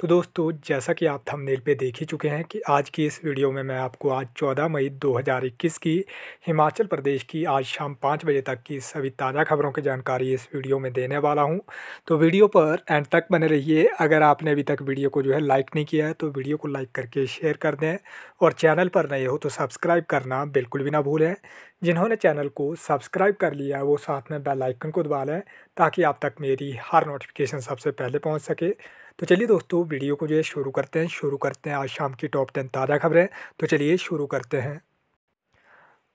तो दोस्तों जैसा कि आप थंबनेल पे देख ही चुके हैं कि आज की इस वीडियो में मैं आपको आज 14 मई 2021 की हिमाचल प्रदेश की आज शाम पाँच बजे तक की सभी ताज़ा खबरों की जानकारी इस वीडियो में देने वाला हूँ तो वीडियो पर एंड तक बने रहिए अगर आपने अभी तक वीडियो को जो है लाइक नहीं किया है तो वीडियो को लाइक करके शेयर कर दें और चैनल पर नए हो तो सब्सक्राइब करना बिल्कुल भी ना भूलें जिन्होंने चैनल को सब्सक्राइब कर लिया वो साथ में बेल आइकन को दबा लें ताकि आप तक मेरी हर नोटिफिकेशन सबसे पहले पहुंच सके तो चलिए दोस्तों वीडियो को जो है शुरू करते हैं शुरू करते हैं आज शाम की टॉप टेन ताज़ा खबरें तो चलिए शुरू करते हैं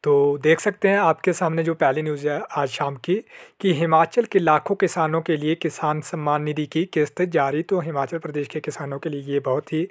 तो देख सकते हैं आपके सामने जो पहली न्यूज़ है आज शाम की कि हिमाचल के लाखों किसानों के लिए किसान सम्मान निधि की किस्त जारी तो हिमाचल प्रदेश के किसानों के लिए ये बहुत ही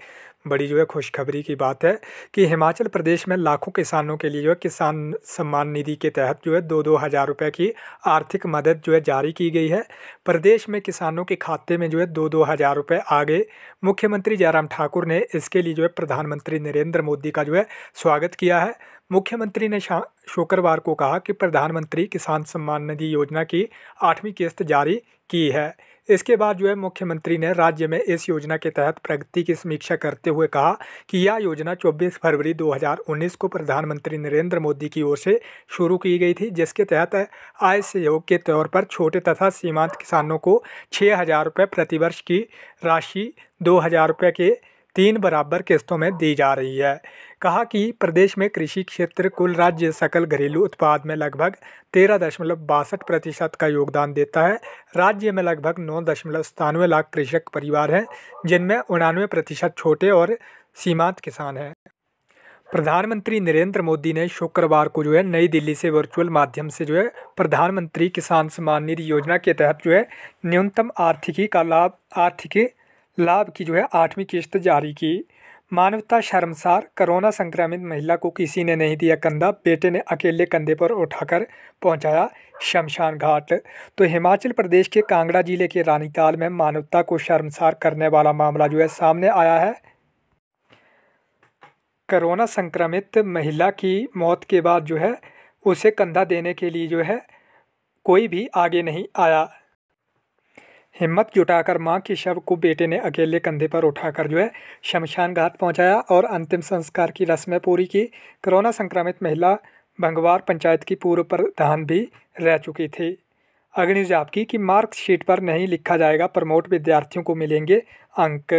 बड़ी जो है खुशखबरी की बात है कि हिमाचल प्रदेश में लाखों किसानों के लिए जो है किसान सम्मान निधि के तहत जो है दो दो हज़ार रुपये की आर्थिक मदद जो है जारी की गई है प्रदेश में किसानों के खाते में जो है दो दो हज़ार रुपये आ गए मुख्यमंत्री जयराम ठाकुर ने इसके लिए जो है प्रधानमंत्री नरेंद्र मोदी का जो है स्वागत किया है मुख्यमंत्री ने शुक्रवार को कहा कि प्रधानमंत्री किसान सम्मान निधि योजना की आठवीं किस्त जारी की है इसके बाद जो है मुख्यमंत्री ने राज्य में इस योजना के तहत प्रगति की समीक्षा करते हुए कहा कि यह योजना 24 फरवरी 2019 को प्रधानमंत्री नरेंद्र मोदी की ओर से शुरू की गई थी जिसके तहत आय सहयोग के तौर पर छोटे तथा सीमांत किसानों को छः हज़ार रुपये प्रतिवर्ष की राशि दो हज़ार रुपये के तीन बराबर किस्तों में दी जा रही है कहा कि प्रदेश में कृषि क्षेत्र कुल राज्य सकल घरेलू उत्पाद में लगभग तेरह दशमलव बासठ प्रतिशत का योगदान देता है राज्य में लगभग नौ दशमलव सतानवे लाख कृषक परिवार हैं जिनमें उनानवे प्रतिशत छोटे और सीमांत किसान हैं प्रधानमंत्री नरेंद्र मोदी ने शुक्रवार को जो है नई दिल्ली से वर्चुअल माध्यम से जो है प्रधानमंत्री किसान सम्मान निधि योजना के तहत जो है न्यूनतम आर्थिकी का लाभ आर्थिकी लाभ की जो है आठवीं किस्त जारी की मानवता शर्मसार कोरोना संक्रमित महिला को किसी ने नहीं दिया कंधा बेटे ने अकेले कंधे पर उठाकर पहुंचाया शमशान घाट तो हिमाचल प्रदेश के कांगड़ा जिले के रानीताल में मानवता को शर्मसार करने वाला मामला जो है सामने आया है कोरोना संक्रमित महिला की मौत के बाद जो है उसे कंधा देने के लिए जो है कोई भी आगे नहीं आया हिम्मत जुटाकर मां के शव को बेटे ने अकेले कंधे पर उठाकर जो है शमशान घाट पहुंचाया और अंतिम संस्कार की रस्में पूरी की कोरोना संक्रमित महिला भंगवार पंचायत की पूर्व प्रधान भी रह चुकी थी अगली न्यूज़ आपकी कि मार्कशीट पर नहीं लिखा जाएगा प्रमोट विद्यार्थियों को मिलेंगे अंक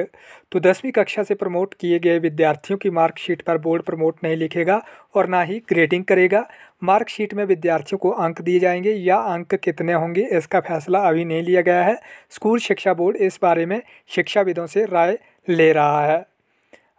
तो दसवीं कक्षा से प्रमोट किए गए विद्यार्थियों की मार्कशीट पर बोर्ड प्रमोट नहीं लिखेगा और ना ही ग्रेडिंग करेगा मार्कशीट में विद्यार्थियों को अंक दिए जाएंगे या अंक कितने होंगे इसका फैसला अभी नहीं लिया गया है स्कूल शिक्षा बोर्ड इस बारे में शिक्षाविदों से राय ले रहा है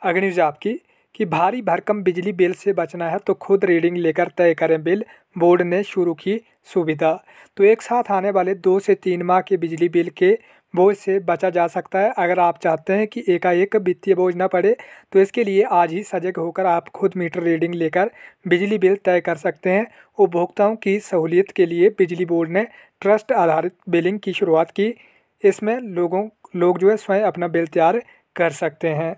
अगली न्यूज़ आपकी कि भारी भरकम बिजली बिल से बचना है तो खुद रीडिंग लेकर तय करें बिल बोर्ड ने शुरू की सुविधा तो एक साथ आने वाले दो से तीन माह के बिजली बिल के बोझ से बचा जा सकता है अगर आप चाहते हैं कि एकाएक वित्तीय बोझ ना पड़े तो इसके लिए आज ही सजग होकर आप खुद मीटर रीडिंग लेकर बिजली बिल तय कर सकते हैं उपभोक्ताओं की सहूलियत के लिए बिजली बोर्ड ने ट्रस्ट आधारित बिलिंग की शुरुआत की इसमें लोगों लोग जो है स्वयं अपना बिल तैयार कर सकते हैं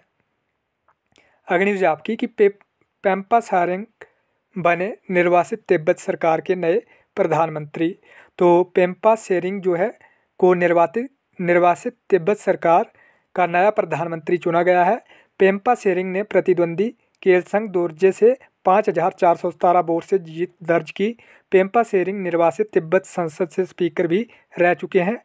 अगली की आपकी कि पे पैम्पा सारिंग बने निर्वासित तिब्बत सरकार के नए प्रधानमंत्री तो पेम्पा सेरिंग जो है को निर्वासित निर्वासित तिब्बत सरकार का नया प्रधानमंत्री चुना गया है पेम्पा सेरिंग ने प्रतिद्वंदी केलसंग दोर्जे से पाँच हजार चार सौ सतारह वोट से जीत दर्ज की पेम्पा सेरिंग निर्वासित तिब्बत संसद से स्पीकर भी रह चुके हैं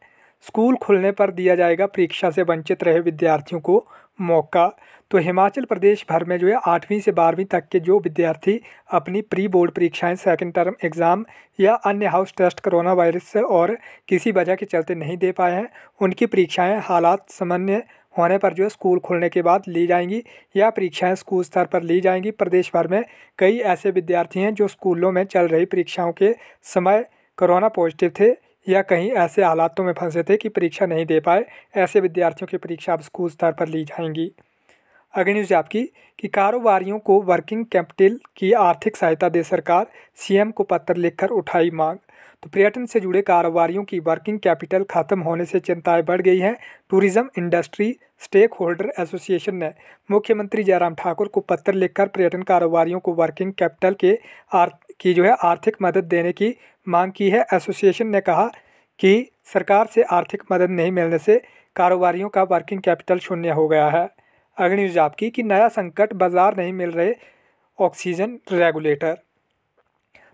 स्कूल खुलने पर दिया जाएगा परीक्षा से वंचित रहे विद्यार्थियों को मौका तो हिमाचल प्रदेश भर में जो है आठवीं से बारहवीं तक के जो विद्यार्थी अपनी प्री बोर्ड परीक्षाएं सेकंड टर्म एग्ज़ाम या अन्य हाउस टेस्ट कोरोना वायरस से और किसी वजह के चलते नहीं दे पाए हैं उनकी परीक्षाएं हालात सामान्य होने पर जो है स्कूल खुलने के बाद ली जाएंगी या परीक्षाएं स्कूल स्तर पर ली जाएंगी प्रदेश भर में कई ऐसे विद्यार्थी हैं जो स्कूलों में चल रही परीक्षाओं के समय कोरोना पॉजिटिव थे या कहीं ऐसे हालातों में फंसे थे कि परीक्षा नहीं दे पाए ऐसे विद्यार्थियों की परीक्षा अब स्कूल स्तर पर ली जाएंगी अगली न्यूज आपकी कि कारोबारियों को वर्किंग कैपिटल की आर्थिक सहायता दे सरकार सीएम को पत्र लिखकर उठाई मांग तो पर्यटन से जुड़े कारोबारियों की वर्किंग कैपिटल खत्म होने से चिंताएं बढ़ गई हैं tourism industry stake holder association ने मुख्यमंत्री जयराम ठाकुर को पत्र लिखकर पर्यटन कारोबारियों को वर्किंग कैपिटल के आर की जो है आर्थिक मदद देने की मांग की है एसोसिएशन ने कहा कि सरकार से आर्थिक मदद नहीं मिलने से कारोबारियों का वर्किंग कैपिटल शून्य हो गया है अग्नि न्यूज आपकी कि नया संकट बाजार नहीं मिल रहे ऑक्सीजन रेगुलेटर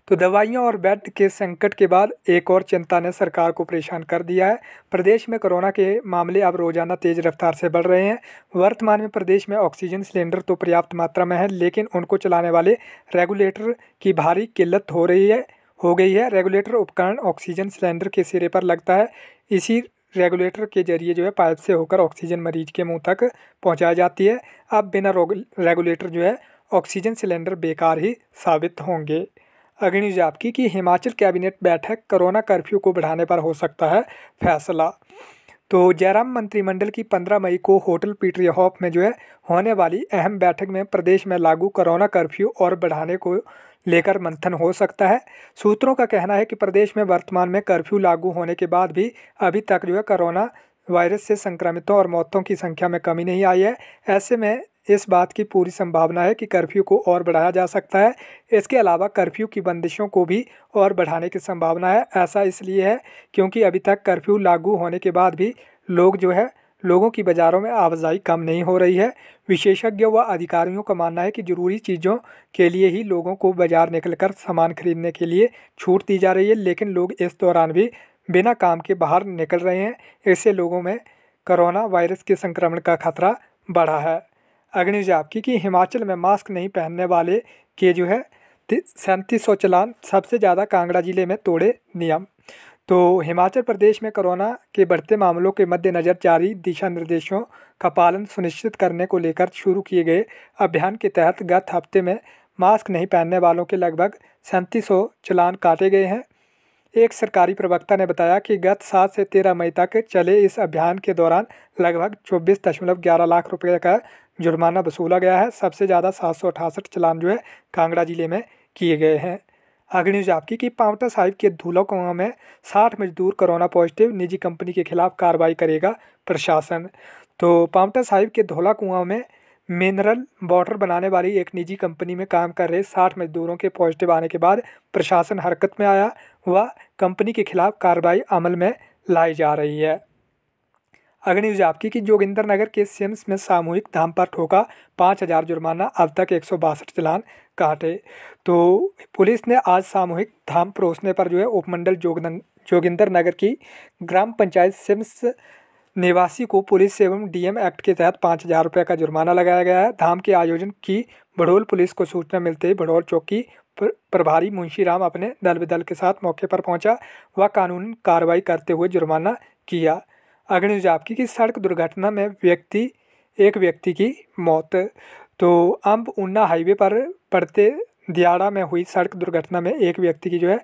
तो दवाइयों और बेड के संकट के बाद एक और चिंता ने सरकार को परेशान कर दिया है प्रदेश में कोरोना के मामले अब रोजाना तेज रफ्तार से बढ़ रहे हैं वर्तमान में प्रदेश में ऑक्सीजन सिलेंडर तो पर्याप्त मात्रा में है लेकिन उनको चलाने वाले रेगुलेटर की भारी किल्लत हो रही है हो गई है रेगुलेटर उपकरण ऑक्सीजन सिलेंडर के सिरे पर लगता है इसी रेगुलेटर के जरिए जो है पाइप से होकर ऑक्सीजन मरीज के मुंह तक पहुंचाई जाती है अब बिना रेगुलेटर जो है ऑक्सीजन सिलेंडर बेकार ही साबित होंगे अग्निज आपकी कि हिमाचल कैबिनेट बैठक कोरोना कर्फ्यू को बढ़ाने पर हो सकता है फैसला तो जयराम मंत्रिमंडल की 15 मई को होटल पीटरी हॉप में जो है होने वाली अहम बैठक में प्रदेश में लागू कोरोना कर्फ्यू और बढ़ाने को लेकर मंथन हो सकता है सूत्रों का कहना है कि प्रदेश में वर्तमान में कर्फ्यू लागू होने के बाद भी अभी तक जो है कोरोना वायरस से संक्रमितों और मौतों की संख्या में कमी नहीं आई है ऐसे में इस बात की पूरी संभावना है कि कर्फ्यू को और बढ़ाया जा सकता है इसके अलावा कर्फ्यू की बंदिशों को भी और बढ़ाने की संभावना है ऐसा इसलिए है क्योंकि अभी तक कर्फ्यू लागू होने के बाद भी लोग जो है लोगों की बाज़ारों में आवाजाही कम नहीं हो रही है विशेषज्ञ व अधिकारियों का मानना है कि जरूरी चीज़ों के लिए ही लोगों को बाज़ार निकलकर सामान खरीदने के लिए छूट दी जा रही है लेकिन लोग इस दौरान भी बिना काम के बाहर निकल रहे हैं ऐसे लोगों में कोरोना वायरस के संक्रमण का खतरा बढ़ा है अग्निजाप आपकी कि हिमाचल में मास्क नहीं पहनने वाले के जो है सैंतीस सौ चलान सबसे ज़्यादा कांगड़ा जिले में तोड़े नियम तो हिमाचल प्रदेश में कोरोना के बढ़ते मामलों के मद्देनज़र जारी दिशा निर्देशों का पालन सुनिश्चित करने को लेकर शुरू किए गए अभियान के तहत गत हफ्ते में मास्क नहीं पहनने वालों के लगभग सैंतीस सौ चलान काटे गए हैं एक सरकारी प्रवक्ता ने बताया कि गत सात से तेरह मई तक चले इस अभियान के दौरान लगभग चौबीस दशमलव ग्यारह लाख रुपए का जुर्माना वसूला गया है सबसे ज़्यादा सात सौ अठासठ चलान जो है कांगड़ा जिले में किए गए हैं अगली न्यूज आपकी कि पावटा साहिब के धूला कुआ में साठ मजदूर कोरोना पॉजिटिव निजी कंपनी के खिलाफ कार्रवाई करेगा प्रशासन तो पावटा साहिब के धोला कुआ में मिनरल वाटर बनाने वाली एक निजी कंपनी में काम कर रहे साठ मजदूरों के पॉजिटिव आने के बाद प्रशासन हरकत में आया व कंपनी के खिलाफ कार्रवाई अमल में लाई जा रही है न्यूज आपकी कि जोगिंदर नगर के सिम्स में सामूहिक धाम पर ठोका पाँच हज़ार जुर्माना अब तक एक सौ बासठ चलान काटे तो पुलिस ने आज सामूहिक धाम परोसने पर जो है उपमंडल जोगिंदर नगर की ग्राम पंचायत सिम्स निवासी को पुलिस एवं डीएम एक्ट के तहत पाँच हजार रुपये का जुर्माना लगाया गया है धाम के आयोजन की भड़ोल पुलिस को सूचना मिलते ही भड़ोल चौकी प्रभारी मुंशीराम अपने दल बदल के साथ मौके पर पहुंचा व कानून कार्रवाई करते हुए जुर्माना किया अग्निज आपकी की सड़क दुर्घटना में व्यक्ति एक व्यक्ति की मौत तो अम्ब ऊना हाईवे पर पड़ते दियाड़ा में हुई सड़क दुर्घटना में एक व्यक्ति की जो है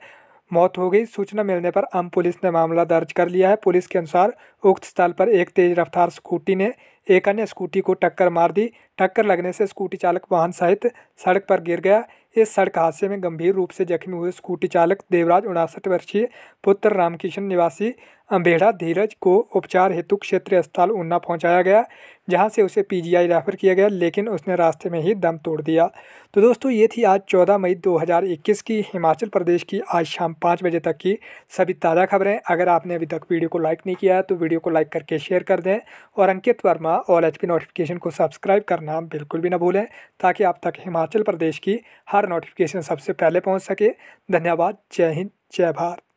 मौत हो गई सूचना मिलने पर आम पुलिस ने मामला दर्ज कर लिया है पुलिस के अनुसार उक्त स्थल पर एक तेज रफ्तार स्कूटी ने एक अन्य स्कूटी को टक्कर मार दी टक्कर लगने से स्कूटी चालक वाहन सहित सड़क पर गिर गया इस सड़क हादसे में गंभीर रूप से जख्मी हुए स्कूटी चालक देवराज उनासठ वर्षीय पुत्र रामकिशन निवासी अंबेड़ा धीरज को उपचार हेतु क्षेत्रीय अस्पताल ऊना पहुंचाया गया जहां से उसे पीजीआई रेफर किया गया लेकिन उसने रास्ते में ही दम तोड़ दिया तो दोस्तों ये थी आज 14 मई 2021 की हिमाचल प्रदेश की आज शाम पाँच बजे तक की सभी ताज़ा खबरें अगर आपने अभी तक वीडियो को लाइक नहीं किया है तो वीडियो को लाइक करके शेयर कर दें और अंकित वर्मा और एच नोटिफिकेशन को सब्सक्राइब करना बिल्कुल भी ना भूलें ताकि आप तक हिमाचल प्रदेश की हर नोटिफिकेशन सबसे पहले पहुँच सके धन्यवाद जय हिंद जय भारत